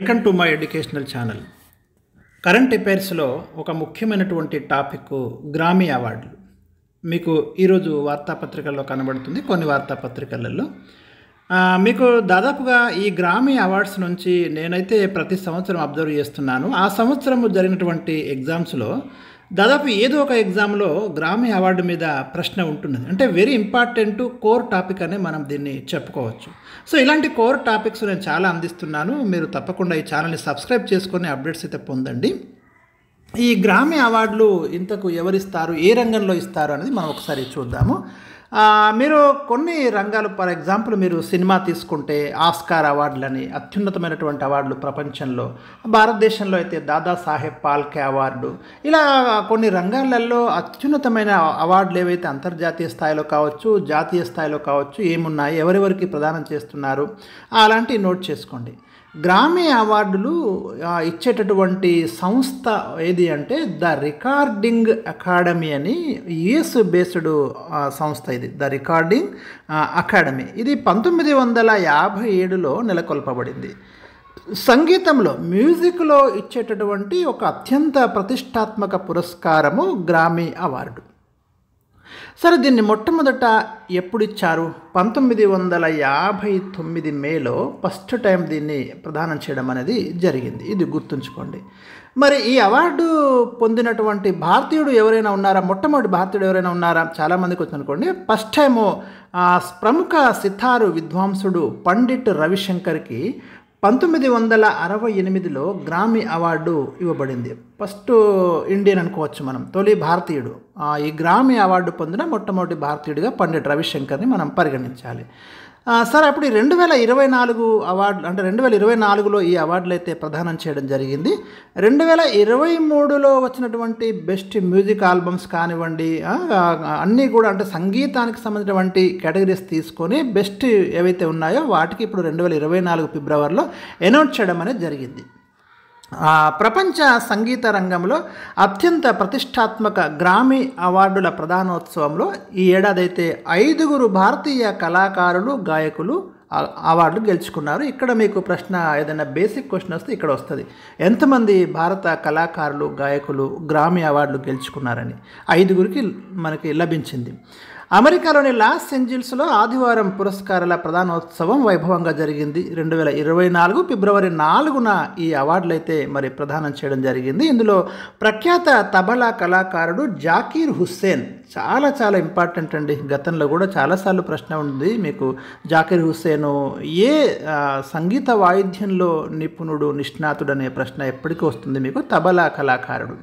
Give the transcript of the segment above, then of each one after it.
welcome to my educational channel current అఫైర్స్లో ఒక ముఖ్యమైనటువంటి టాపిక్ గ్రామీ అవార్డులు మీకు ఈరోజు వార్తాపత్రికల్లో కనబడుతుంది కొన్ని వార్తాపత్రికలలో మీకు దాదాపుగా ఈ గ్రామీ అవార్డ్స్ నుంచి నేనైతే ప్రతి సంవత్సరం అబ్జర్వ్ చేస్తున్నాను ఆ సంవత్సరం జరిగినటువంటి ఎగ్జామ్స్లో దాదాపు ఏదో ఒక ఎగ్జామ్లో గ్రామీ అవార్డు మీద ప్రశ్న ఉంటున్నది అంటే వెరీ ఇంపార్టెంట్ కోర్ టాపిక్ అనే మనం దీన్ని చెప్పుకోవచ్చు సో ఇలాంటి కోర్ టాపిక్స్ నేను చాలా అందిస్తున్నాను మీరు తప్పకుండా ఈ ఛానల్ని సబ్స్క్రైబ్ చేసుకొని అప్డేట్స్ అయితే పొందండి ఈ గ్రామీ అవార్డులు ఇంతకు ఎవరిస్తారు ఏ రంగంలో ఇస్తారు అనేది మనం ఒకసారి చూద్దాము మీరు కొన్ని రంగాలు ఫర్ ఎగ్జాంపుల్ మీరు సినిమా తీసుకుంటే ఆస్కార్ అవార్డులని అత్యున్నతమైనటువంటి అవార్డులు ప్రపంచంలో భారతదేశంలో అయితే దాదాసాహెబ్ పాల్కే అవార్డు ఇలా కొన్ని రంగాలలో అత్యున్నతమైన అవార్డులు ఏవైతే అంతర్జాతీయ స్థాయిలో కావచ్చు జాతీయ స్థాయిలో కావచ్చు ఏమున్నాయి ఎవరెవరికి ప్రదానం చేస్తున్నారు అలాంటివి నోట్ చేసుకోండి గ్రామీ అవార్డులు ఇచ్చేటటువంటి సంస్థ ఏది అంటే ద రికార్డింగ్ అకాడమీ అని యుఎస్ బేస్డ్ సంస్థ ఇది ద రికార్డింగ్ అకాడమీ ఇది పంతొమ్మిది వందల యాభై ఏడులో నెలకొల్పబడింది సంగీతంలో మ్యూజిక్లో ఇచ్చేటటువంటి ఒక అత్యంత ప్రతిష్టాత్మక పురస్కారము గ్రామీ అవార్డు సరే దీన్ని మొట్టమొదట ఎప్పుడు ఇచ్చారు పంతొమ్మిది వందల యాభై తొమ్మిది మేలో ఫస్ట్ టైం దీన్ని ప్రదానం చేయడం అనేది జరిగింది ఇది గుర్తుంచుకోండి మరి ఈ అవార్డు పొందినటువంటి భారతీయుడు ఎవరైనా ఉన్నారా మొట్టమొదటి భారతీయుడు ఎవరైనా ఉన్నారా చాలామందికి అనుకోండి ఫస్ట్ టైము ప్రముఖ సితారు విద్వాంసుడు పండిట్ రవిశంకర్కి పంతొమ్మిది వందల అరవై ఎనిమిదిలో గ్రామీ అవార్డు ఇవ్వబడింది ఫస్ట్ ఇండియన్ అనుకోవచ్చు మనం తొలి భారతీయుడు ఈ గ్రామీ అవార్డు పొందిన మొట్టమొదటి భారతీయుడిగా పండిట్ రవిశంకర్ని మనం పరిగణించాలి సార్ అప్పుడు ఈ రెండు వేల ఇరవై నాలుగు అవార్డు అంటే రెండు వేల ఇరవై నాలుగులో ఈ అవార్డులు అయితే ప్రదానం చేయడం జరిగింది రెండు వేల ఇరవై మూడులో వచ్చినటువంటి బెస్ట్ మ్యూజిక్ ఆల్బమ్స్ కానివ్వండి అన్నీ కూడా అంటే సంగీతానికి సంబంధించినటువంటి కేటగిరీస్ తీసుకొని బెస్ట్ ఏవైతే ఉన్నాయో వాటికి ఇప్పుడు రెండు వేల ఇరవై నాలుగు ఫిబ్రవరిలో అనౌన్స్ చేయడం అనేది జరిగింది ప్రపంచ సంగీత రంగంలో అత్యంత ప్రతిష్టాత్మక గ్రామీ అవార్డుల ప్రధానోత్సవంలో ఈ ఏడాదైతే ఐదుగురు భారతీయ కళాకారులు గాయకులు అవార్డులు గెలుచుకున్నారు ఇక్కడ మీకు ప్రశ్న ఏదైనా బేసిక్ క్వశ్చన్ వస్తే ఇక్కడ వస్తుంది ఎంతమంది భారత కళాకారులు గాయకులు గ్రామీ అవార్డులు గెలుచుకున్నారని ఐదుగురికి మనకి లభించింది అమెరికాలోని లాస్ ఏంజిల్స్లో ఆదివారం పురస్కారాల ప్రధానోత్సవం వైభవంగా జరిగింది రెండు వేల ఇరవై నాలుగు ఫిబ్రవరి నాలుగున ఈ అవార్డులైతే మరి ప్రదానం చేయడం జరిగింది ఇందులో ప్రఖ్యాత తబలా కళాకారుడు జాకీర్ హుస్సేన్ చాలా చాలా ఇంపార్టెంట్ అండి గతంలో కూడా చాలాసార్లు ప్రశ్న ఉంది మీకు జాకీర్ హుస్సేన్ ఏ సంగీత వాయిద్యంలో నిపుణుడు నిష్ణాతుడు అనే ప్రశ్న ఎప్పటికీ వస్తుంది మీకు తబలా కళాకారుడు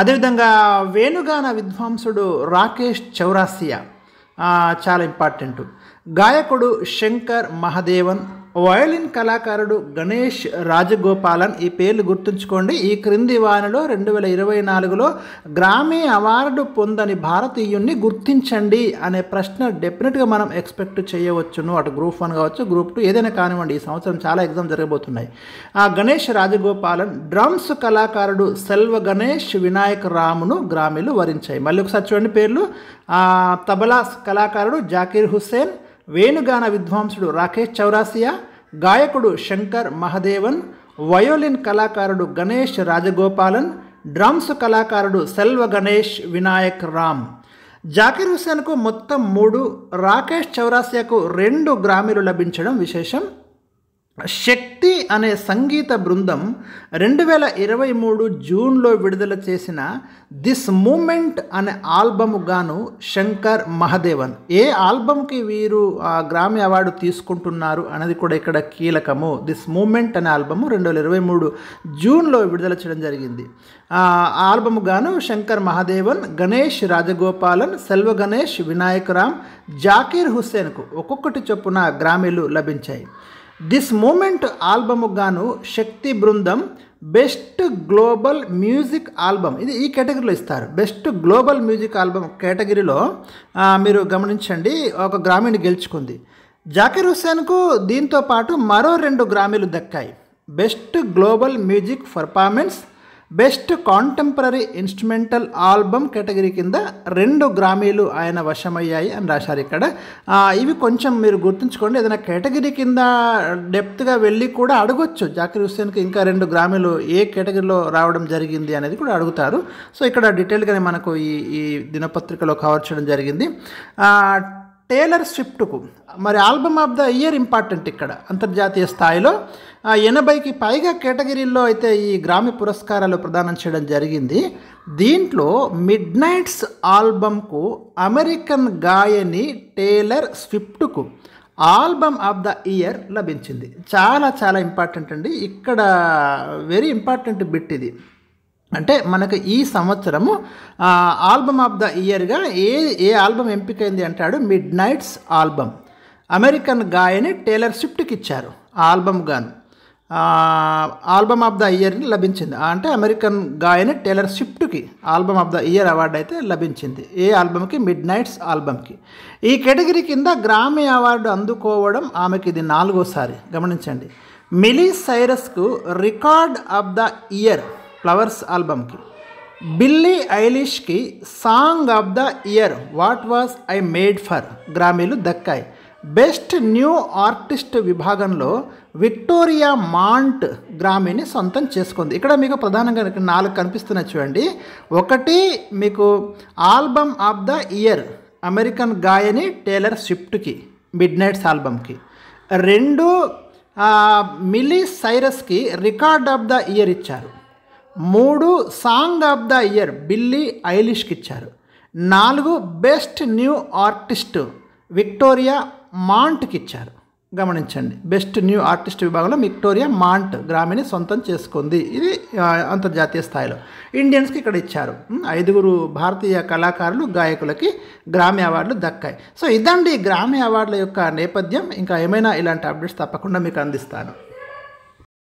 అదేవిధంగా వేణుగాన విద్వాంసుడు రాకేష్ చౌరాసియా చాలా ఇంపార్టెంట్ గాయకుడు శంకర్ మహదేవన్ వయలిన్ కళాకారుడు గణేష్ రాజగోపాలన్ ఈ పేర్లు గుర్తుంచుకోండి ఈ క్రింది వానలో రెండు వేల ఇరవై నాలుగులో గ్రామీ అవార్డు పొందని భారతీయుణ్ణి గుర్తించండి అనే ప్రశ్న డెఫినెట్గా మనం ఎక్స్పెక్ట్ చేయవచ్చును అటు గ్రూప్ వన్ కావచ్చు గ్రూప్ టూ ఏదైనా కానివ్వండి ఈ సంవత్సరం చాలా ఎగ్జామ్ జరగబోతున్నాయి ఆ గణేష్ రాజగోపాలన్ డ్రమ్స్ కళాకారుడు సెల్వ గణేష్ వినాయక రామును గ్రామీలు వరించాయి మళ్ళీ ఒకసారి చూడండి పేర్లు తబలాస్ కళాకారుడు జాకీర్ హుస్సేన్ వేణుగాన విద్వాంసుడు రాకేష్ చౌరాసియా గాయకుడు శంకర్ మహదేవన్ వయోలిన్ కళాకారుడు గణేష్ రాజగోపాలన్ డ్రమ్స్ కళాకారుడు సెల్వ గణేష్ వినాయక్ రామ్ జాకిర్ హుసేన్కు మొత్తం మూడు రాకేష్ చౌరాసియాకు రెండు గ్రామీలు లభించడం విశేషం శక్తి అనే సంగీత బృందం రెండు వేల ఇరవై మూడు జూన్లో విడుదల చేసిన దిస్ మూమెంట్ అనే ఆల్బమ్ గాను శంకర్ మహదేవన్ ఏ ఆల్బమ్కి వీరు గ్రామీ అవార్డు తీసుకుంటున్నారు అనేది కూడా ఇక్కడ కీలకము దిస్ మూమెంట్ అనే ఆల్బము రెండు వేల ఇరవై మూడు జూన్లో విడుదల చేయడం జరిగింది ఆ ఆల్బము గాను శంకర్ మహాదేవన్ గణేష్ రాజగోపాలన్ సెల్వ గణేష్ రామ్ జాకీర్ హుస్సేన్కు ఒక్కొక్కటి చొప్పున గ్రామీలు లభించాయి దిస్ మూమెంట్ ఆల్బమ్ గాను శక్తి బృందం బెస్ట్ గ్లోబల్ మ్యూజిక్ ఆల్బమ్ ఇది ఈ కేటగిరీలో ఇస్తారు బెస్ట్ గ్లోబల్ మ్యూజిక్ ఆల్బమ్ కేటగిరీలో మీరు గమనించండి ఒక గ్రామీణ గెలుచుకుంది జాకిర్ హుస్సేన్కు దీంతో పాటు మరో రెండు గ్రామీలు దక్కాయి best global music performance best contemporary instrumental album category కింద రెండు గ్రామీలు ఆయన వశమయ్యాయి అని రాశారు ఇక్కడ ఇవి కొంచెం మీరు గుర్తుంచుకోండి ఏదైనా కేటగిరీ కింద డెప్త్గా వెళ్ళి కూడా అడగొచ్చు జాకిర్ హుస్సేన్కి ఇంకా రెండు గ్రామీలు ఏ కేటగిరీలో రావడం జరిగింది అనేది కూడా అడుగుతారు సో ఇక్కడ డీటెయిల్గానే మనకు ఈ ఈ దినపత్రికలో కవర్ చేయడం జరిగింది టేలర్ స్విఫ్ట్కు మరి album of the year important ఇక్కడ అంతర్జాతీయ స్థాయిలో ఎనభైకి పైగా కేటగిరీల్లో అయితే ఈ గ్రామ్య పురస్కారాలు ప్రదానం చేయడం జరిగింది దీంట్లో మిడ్ నైట్స్ ఆల్బమ్కు అమెరికన్ గాయని టేలర్ స్విఫ్ట్కు ఆల్బమ్ ఆఫ్ ద ఇయర్ లభించింది చాలా చాలా ఇంపార్టెంట్ అండి ఇక్కడ వెరీ ఇంపార్టెంట్ బిట్ ఇది అంటే మనకు ఈ సంవత్సరము ఆల్బమ్ ఆఫ్ ద ఇయర్గా ఏ ఏ ఆల్బమ్ ఎంపికైంది అంటాడు మిడ్ నైట్స్ ఆల్బమ్ అమెరికన్ గాయని టేలర్ స్విఫ్ట్కి ఇచ్చారు ఆల్బమ్ గాను ఆల్బమ్ ఆఫ్ ద ఇయర్ని లభించింది అంటే అమెరికన్ గాయని టేలర్ స్విఫ్ట్కి album of the year award అయితే లభించింది ఏ ఆల్బమ్కి మిడ్ నైట్స్ ఆల్బమ్కి ఈ కేటగిరీ కింద గ్రామీ అవార్డు అందుకోవడం ఆమెకి ఇది నాలుగోసారి గమనించండి మిలీ సైరస్కు record of the year flowers ఆల్బమ్కి బిల్లీ ఐలిష్కి song of the year what was I made for గ్రామీలు దక్కాయి బెస్ట్ న్యూ ఆర్టిస్ట్ విభాగంలో విక్టోరియా మాంట్ గ్రామీని సొంతం చేసుకుంది ఇక్కడ మీకు ప్రధానంగా నాలుగు కనిపిస్తున్నాయి చూడండి ఒకటి మీకు album of the year American గాయని టేలర్ స్విఫ్ట్కి మిడ్ నైట్స్ ఆల్బమ్కి రెండు మిలీ సైరస్కి రికార్డ్ ఆఫ్ ద ఇయర్ ఇచ్చారు మూడు song of the year Billie ఐలిష్కి ఇచ్చారు నాలుగు బెస్ట్ న్యూ ఆర్టిస్ట్ విక్టోరియా మాంట్కి ఇచ్చారు గమనించండి బెస్ట్ న్యూ ఆర్టిస్ట్ విభాగంలో విక్టోరియా మాంట్ గ్రామీణి సొంతం చేసుకుంది ఇది అంతర్జాతీయ స్థాయిలో ఇండియన్స్కి ఇక్కడ ఇచ్చారు ఐదుగురు భారతీయ కళాకారులు గాయకులకి గ్రామీ అవార్డులు దక్కాయి సో ఇదండి గ్రామీ అవార్డుల యొక్క నేపథ్యం ఇంకా ఏమైనా ఇలాంటి అప్డేట్స్ తప్పకుండా మీకు అందిస్తాను